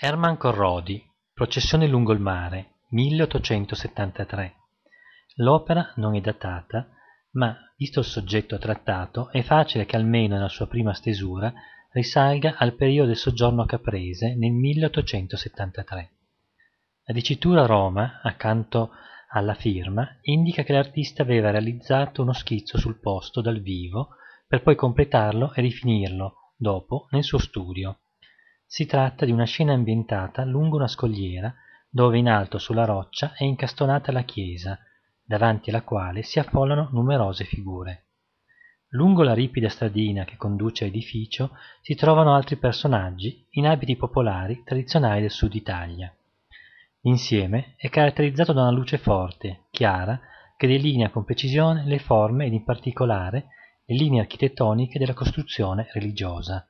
Herman Corrodi, Processione lungo il mare, 1873. L'opera non è datata, ma, visto il soggetto trattato, è facile che almeno nella sua prima stesura risalga al periodo del soggiorno caprese nel 1873. La dicitura Roma, accanto alla firma, indica che l'artista aveva realizzato uno schizzo sul posto dal vivo per poi completarlo e rifinirlo, dopo, nel suo studio. Si tratta di una scena ambientata lungo una scogliera dove in alto sulla roccia è incastonata la chiesa, davanti alla quale si affollano numerose figure. Lungo la ripida stradina che conduce all'edificio si trovano altri personaggi in abiti popolari tradizionali del sud Italia. L'insieme è caratterizzato da una luce forte, chiara, che delinea con precisione le forme ed in particolare le linee architettoniche della costruzione religiosa.